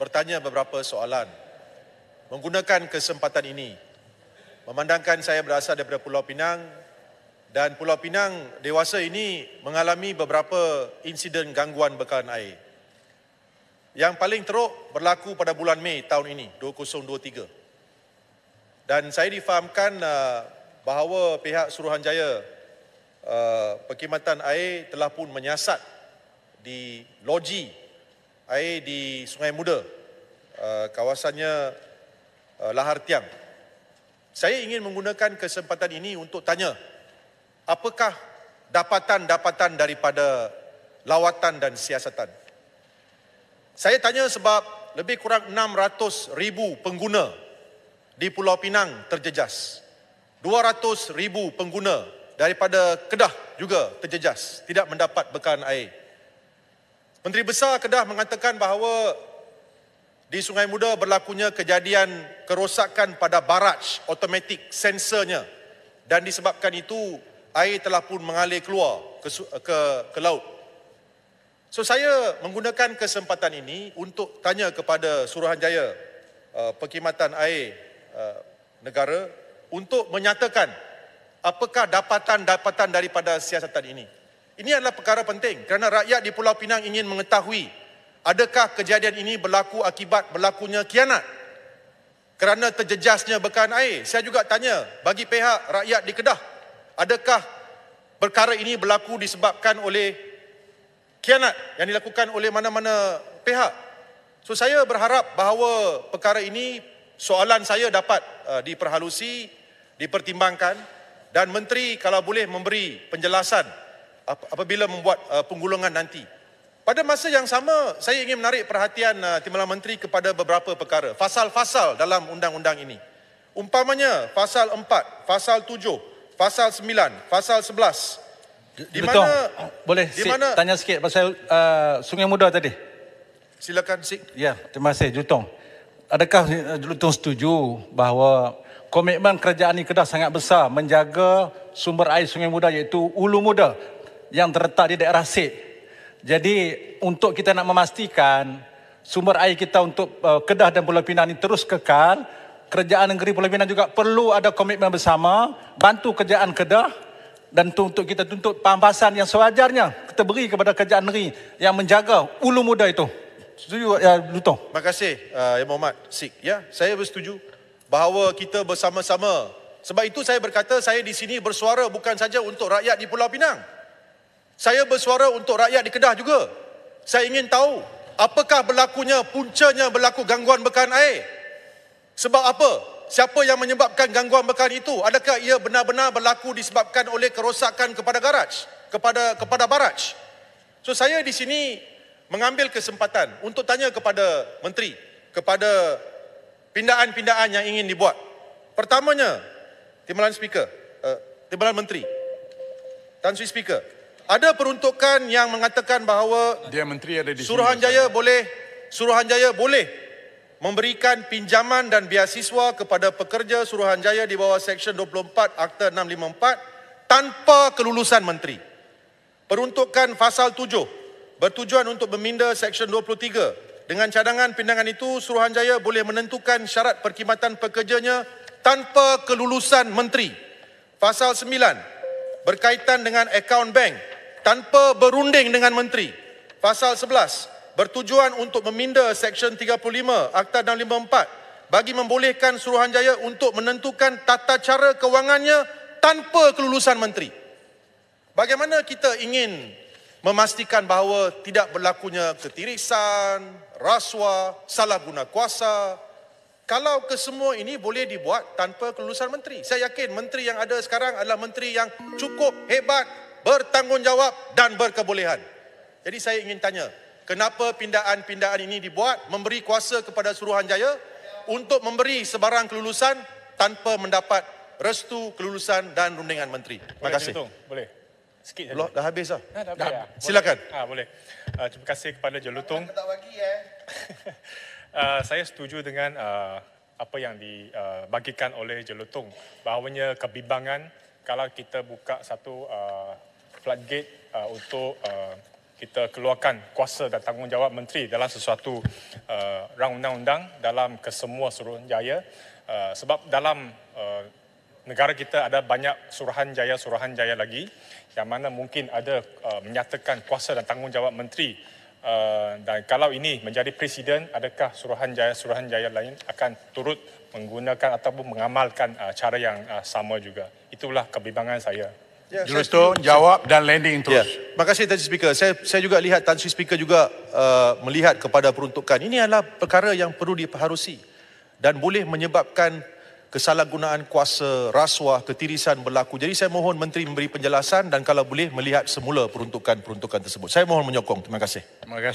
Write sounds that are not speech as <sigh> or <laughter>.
bertanya beberapa soalan. Menggunakan kesempatan ini, memandangkan saya berasal daripada Pulau Pinang dan Pulau Pinang dewasa ini mengalami beberapa insiden gangguan bekalan air. Yang paling teruk berlaku pada bulan Mei tahun ini, 2023. Dan saya difahamkan eh, bahawa pihak Suruhanjaya eh, perkhidmatan air telah pun menyiasat di loji air di Sungai Muda, uh, kawasannya uh, Lahar Tiang. Saya ingin menggunakan kesempatan ini untuk tanya, apakah dapatan-dapatan daripada lawatan dan siasatan? Saya tanya sebab lebih kurang 600 ribu pengguna di Pulau Pinang terjejas. 200 ribu pengguna daripada Kedah juga terjejas, tidak mendapat bekalan air. Menteri Besar Kedah mengatakan bahawa di Sungai Muda berlakunya kejadian kerosakan pada baraj otomatik sensornya dan disebabkan itu air telah pun mengalir keluar ke ke, ke laut. So saya menggunakan kesempatan ini untuk tanya kepada Suruhanjaya uh, Perkhidmatan Air uh, Negara untuk menyatakan apakah dapatan-dapatan daripada siasatan ini. Ini adalah perkara penting kerana rakyat di Pulau Pinang ingin mengetahui adakah kejadian ini berlaku akibat berlakunya kianat kerana terjejasnya bekan air. Saya juga tanya bagi pihak rakyat di Kedah, adakah perkara ini berlaku disebabkan oleh kianat yang dilakukan oleh mana-mana pihak? So saya berharap bahawa perkara ini soalan saya dapat uh, diperhalusi, dipertimbangkan dan menteri kalau boleh memberi penjelasan apabila membuat uh, penggulungan nanti. Pada masa yang sama, saya ingin menarik perhatian uh, Timbalan Menteri kepada beberapa perkara, fasal-fasal dalam undang-undang ini. Umpamanya, fasal 4, fasal 7, fasal 9, fasal 11. Di mana Betul. boleh di mana, tanya sikit pasal uh, Sungai Muda tadi? Silakan Sik. Ya, terima kasih Jutong. Adakah eh, Jutong setuju bahawa komitmen kerajaan ini Kedah sangat besar menjaga sumber air Sungai Muda iaitu Ulu Muda yang terletak di daerah Sik. Jadi untuk kita nak memastikan sumber air kita untuk uh, Kedah dan Pulau Pinang ini terus kekal, kerajaan negeri Pulau Pinang juga perlu ada komitmen bersama bantu kerajaan Kedah dan untuk kita tuntut pampasan yang sewajarnya kita beri kepada kerajaan negeri yang menjaga ulu muda itu. Setuju ya eh, Lutong? Terima kasih uh, Yang Muhammad Sik. Ya, saya bersetuju bahawa kita bersama-sama. Sebab itu saya berkata saya di sini bersuara bukan saja untuk rakyat di Pulau Pinang. Saya bersuara untuk rakyat di Kedah juga. Saya ingin tahu apakah berlakunya puncanya berlaku gangguan bekalan air. Sebab apa? Siapa yang menyebabkan gangguan bekalan itu? Adakah ia benar-benar berlaku disebabkan oleh kerosakan kepada garaj? Kepada kepada baraj? So saya di sini mengambil kesempatan untuk tanya kepada menteri kepada pindaan-pindaan yang ingin dibuat. Pertamanya, Timbalan Speaker, uh, Timbalan Menteri, Tan Sri Speaker, ada peruntukan yang mengatakan bahawa dia menteri ada di Suruhanjaya sini. boleh Suruhanjaya boleh memberikan pinjaman dan biasiswa kepada pekerja Suruhanjaya di bawah Seksyen 24 Akta 654 tanpa kelulusan menteri. Peruntukan fasal 7 bertujuan untuk meminda Seksyen 23. Dengan cadangan pindangan itu, Suruhanjaya boleh menentukan syarat perkhidmatan pekerjanya tanpa kelulusan menteri. Fasal 9 berkaitan dengan akaun bank tanpa berunding dengan menteri. Pasal 11 bertujuan untuk meminda Seksyen 35 Akta 654 bagi membolehkan Suruhanjaya untuk menentukan tata cara kewangannya tanpa kelulusan menteri. Bagaimana kita ingin memastikan bahawa tidak berlakunya ketirisan, rasuah, salah guna kuasa kalau kesemua ini boleh dibuat tanpa kelulusan menteri. Saya yakin menteri yang ada sekarang adalah menteri yang cukup hebat, bertanggungjawab dan berkebolehan. Jadi saya ingin tanya, kenapa pindaan-pindaan ini dibuat memberi kuasa kepada Suruhanjaya untuk memberi sebarang kelulusan tanpa mendapat restu kelulusan dan rundingan menteri? Terima kasih. Boleh. Sikit saja. Dah habis dah. Ha, dah Dah. Ya. Silakan. Ah ha, boleh. Uh, terima kasih kepada Jelutong. Tak bagi eh. uh, <laughs> saya setuju dengan uh, apa yang dibagikan oleh Jelutong bahawanya kebimbangan kalau kita buka satu uh, floodgate uh, untuk uh, kita keluarkan kuasa dan tanggungjawab menteri dalam sesuatu uh, rang undang-undang dalam kesemua Suruhanjaya uh, sebab dalam uh, negara kita ada banyak suruhan jaya suruhan jaya lagi yang mana mungkin ada uh, menyatakan kuasa dan tanggungjawab menteri uh, dan kalau ini menjadi presiden adakah suruhan jaya suruhan jaya lain akan turut menggunakan ataupun mengamalkan uh, cara yang uh, sama juga itulah kebimbangan saya Yeah, Juristo, jawab dan landing terus. Yeah. Terima kasih Tan Sri Speaker. Saya, saya juga lihat Tan Sri Speaker juga uh, melihat kepada peruntukan. Ini adalah perkara yang perlu diperharusi dan boleh menyebabkan kesalahgunaan kuasa, rasuah, ketirisan berlaku. Jadi saya mohon Menteri memberi penjelasan dan kalau boleh melihat semula peruntukan-peruntukan tersebut. Saya mohon menyokong. Terima kasih. Terima kasih.